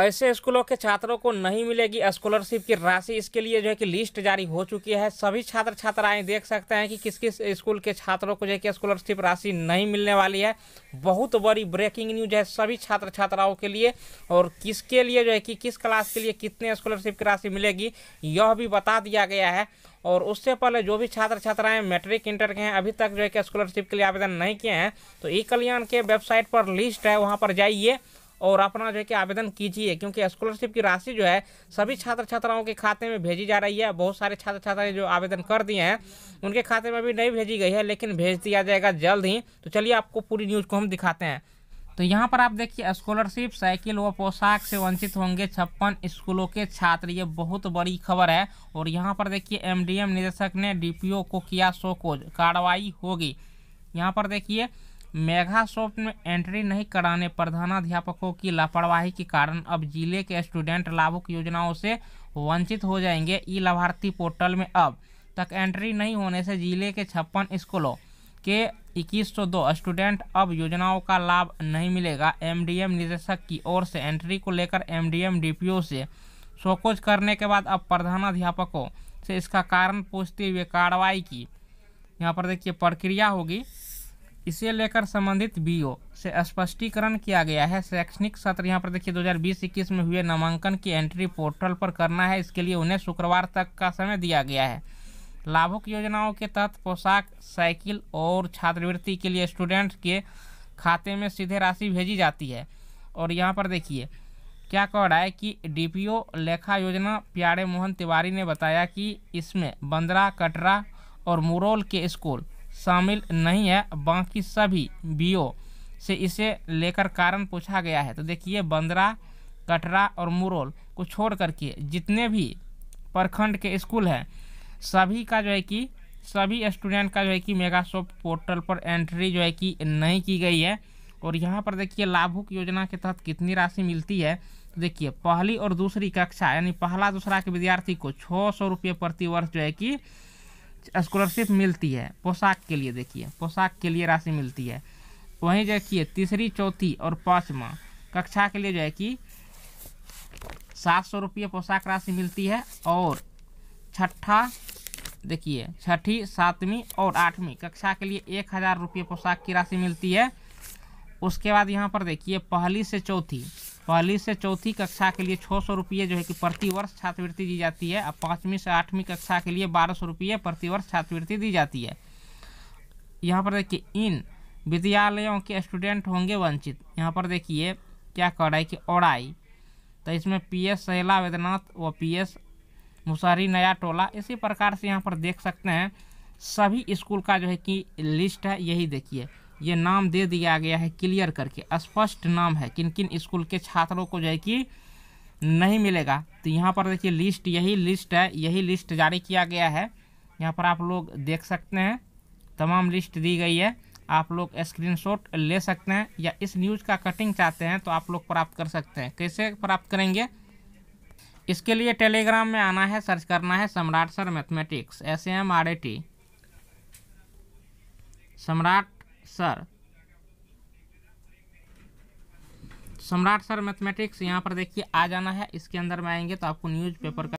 ऐसे स्कूलों के छात्रों को नहीं मिलेगी स्कॉलरशिप की राशि इसके लिए जो है कि लिस्ट जारी हो चुकी है सभी छात्र छात्राएं देख सकते हैं कि किस किस स्कूल के छात्रों को जो है कि स्कॉलरशिप राशि नहीं मिलने वाली है बहुत बड़ी ब्रेकिंग न्यूज है सभी छात्र छात्राओं के लिए और किसके लिए जो है कि किस क्लास के लिए कितने स्कॉलरशिप की राशि मिलेगी यह भी बता दिया गया है और उससे पहले जो भी छात्र छात्राएं मैट्रिक इंटर के हैं अभी तक जो है कि स्कॉलरशिप के लिए आवेदन नहीं किए हैं तो ई कल्याण के वेबसाइट पर लिस्ट है वहाँ पर जाइए और अपना जो है कि आवेदन कीजिए क्योंकि स्कॉलरशिप की राशि जो है सभी छात्र छात्राओं के खाते में भेजी जा रही है बहुत सारे छात्र छात्राएं जो आवेदन कर दिए हैं उनके खाते में अभी नहीं भेजी गई है लेकिन भेज दिया जाएगा जल्द ही तो चलिए आपको पूरी न्यूज़ को हम दिखाते हैं तो यहाँ पर आप देखिए स्कॉलरशिप साइकिल व पोशाक से वंचित होंगे छप्पन स्कूलों के छात्र ये बहुत बड़ी खबर है और यहाँ पर देखिए एमडीएम निदेशक ने डीपीओ को किया शोकोज कार्रवाई होगी यहाँ पर देखिए मेघासॉफ्ट में एंट्री नहीं कराने प्रधानाध्यापकों की लापरवाही के कारण अब जिले के स्टूडेंट लाभुक योजनाओं से वंचित हो जाएंगे ई लाभार्थी पोर्टल में अब तक एंट्री नहीं होने से जिले के छप्पन स्कूलों के इक्कीस सौ दो स्टूडेंट अब योजनाओं का लाभ नहीं मिलेगा एमडीएम निदेशक की ओर से एंट्री को लेकर एमडीएम डीपीओ से सोकोज करने के बाद अब प्रधानाध्यापकों से इसका कारण पूछते हुए कार्रवाई की यहाँ पर देखिए प्रक्रिया होगी इसे लेकर संबंधित बीओ से स्पष्टीकरण किया गया है शैक्षणिक सत्र यहाँ पर देखिए 2020 में हुए नामांकन की एंट्री पोर्टल पर करना है इसके लिए उन्हें शुक्रवार तक का समय दिया गया है लाभुक योजनाओं के तहत पोशाक साइकिल और छात्रवृत्ति के लिए स्टूडेंट के खाते में सीधे राशि भेजी जाती है और यहाँ पर देखिए क्या कह रहा है कि डीपीओ लेखा योजना प्यारे मोहन तिवारी ने बताया कि इसमें बंदरा कटरा और मुरोल के स्कूल शामिल नहीं है बाकी सभी बीओ से इसे लेकर कारण पूछा गया है तो देखिए बंदरा कटरा और मुरोल को छोड़ करके जितने भी प्रखंड के स्कूल हैं सभी का जो है कि सभी स्टूडेंट का जो है कि मेगासॉफ्ट पोर्टल पर एंट्री जो है कि नहीं की गई है और यहाँ पर देखिए लाभुक योजना के तहत कितनी राशि मिलती है तो देखिए पहली और दूसरी कक्षा यानी पहला दूसरा के विद्यार्थी को छः सौ रुपये प्रतिवर्ष जो है कि स्कॉलरशिप मिलती है पोशाक के लिए देखिए पोशाक के लिए राशि मिलती है वहीं देखिए तीसरी चौथी और पाँचवा कक्षा के लिए जो है कि सात सौ रुपये पोशाक राशि मिलती है और छठा देखिए छठी सातवीं और आठवीं कक्षा के लिए एक हज़ार रुपये पोशाक की राशि मिलती है उसके बाद यहाँ पर देखिए पहली से चौथी पहली से चौथी कक्षा के लिए छः सौ रुपये जो है कि प्रतिवर्ष छात्रवृत्ति दी जाती है और पाँचवीं से आठवीं कक्षा के लिए बारह सौ रुपये प्रतिवर्ष छात्रवृत्ति दी जाती है यहाँ पर देखिए इन विद्यालयों के स्टूडेंट होंगे वंचित यहाँ पर देखिए क्या कर रहा है कि ओड़ाई तो इसमें पी एस सहेला वैद्यनाथ व पी एस मुसहरी नया टोला इसी प्रकार से यहाँ पर देख सकते हैं सभी स्कूल का जो है कि लिस्ट है यही देखिए ये नाम दे दिया गया है क्लियर करके स्पष्ट नाम है किन किन स्कूल के छात्रों को जो है कि नहीं मिलेगा तो यहाँ पर देखिए लिस्ट यही लिस्ट है यही लिस्ट जारी किया गया है यहाँ पर आप लोग देख सकते हैं तमाम लिस्ट दी गई है आप लोग स्क्रीनशॉट ले सकते हैं या इस न्यूज़ का कटिंग चाहते हैं तो आप लोग प्राप्त कर सकते हैं कैसे प्राप्त करेंगे इसके लिए टेलीग्राम में आना है सर्च करना है Samrat sir mathematics S M R A T Samrat sir Samrat sir mathematics यहाँ पर देखिए आ जाना है इसके अंदर में आएंगे तो आपको न्यूज़पेपर का